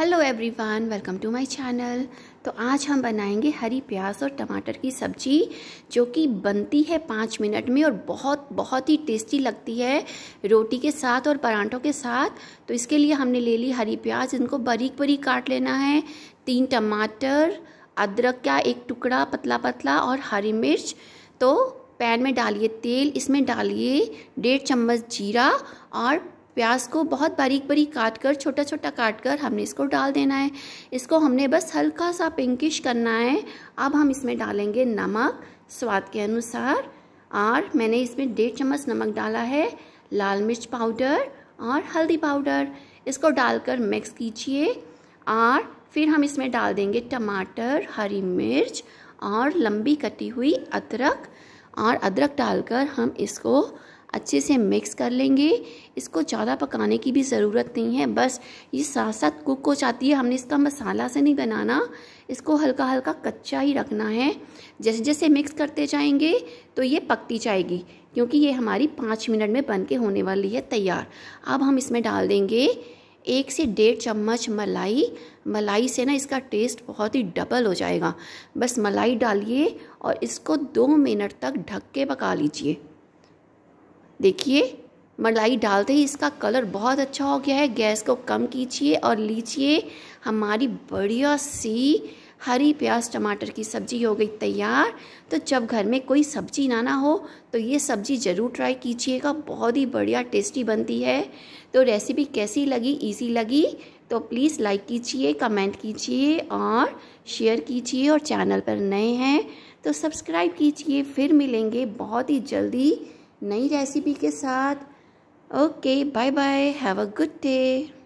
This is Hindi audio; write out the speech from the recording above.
hello everyone welcome to my channel तो आज हम बनाएंगे हरी प्याज और टमाटर की सब्जी जो कि बनती है पाँच मिनट में और बहुत बहुत ही टेस्टी लगती है रोटी के साथ और परांठों के साथ तो इसके लिए हमने ले ली हरी प्याज इनको बारीक बारीक काट लेना है तीन टमाटर अदरक का एक टुकड़ा पतला पतला और हरी मिर्च तो पैन में डालिए तेल इसमें डालिए डेढ़ चम्मच जीरा और प्याज को बहुत बारीक बारीक काट कर छोटा छोटा काट कर हमने इसको डाल देना है इसको हमने बस हल्का सा पिंकिश करना है अब हम इसमें डालेंगे नमक स्वाद के अनुसार और मैंने इसमें डेढ़ चम्मच नमक डाला है लाल मिर्च पाउडर और हल्दी पाउडर इसको डालकर मिक्स कीजिए और फिर हम इसमें डाल देंगे टमाटर हरी मिर्च और लंबी कटी हुई अदरक और अदरक डालकर हम इसको अच्छे से मिक्स कर लेंगे इसको ज़्यादा पकाने की भी ज़रूरत नहीं है बस ये साथ साथ कुक हो जाती है हमने इसका मसाला से नहीं बनाना इसको हल्का हल्का कच्चा ही रखना है जैसे जैसे मिक्स करते जाएंगे तो ये पकती जाएगी क्योंकि ये हमारी पाँच मिनट में बन के होने वाली है तैयार अब हम इसमें डाल देंगे एक से डेढ़ चम्मच मलाई मलाई से ना इसका टेस्ट बहुत ही डबल हो जाएगा बस मलाई डालिए और इसको दो मिनट तक ढक के पका लीजिए देखिए मलाई डालते ही इसका कलर बहुत अच्छा हो गया है गैस को कम कीजिए और लीजिए हमारी बढ़िया सी हरी प्याज टमाटर की सब्ज़ी हो गई तैयार तो जब घर में कोई सब्ज़ी ना ना हो तो ये सब्ज़ी ज़रूर ट्राई कीजिएगा बहुत ही बढ़िया टेस्टी बनती है तो रेसिपी कैसी लगी इजी लगी तो प्लीज़ लाइक कीजिए कमेंट कीजिए और शेयर कीजिए और चैनल पर नए हैं तो सब्सक्राइब कीजिए फिर मिलेंगे बहुत ही जल्दी नई रेसिपी के साथ okay bye bye have a good day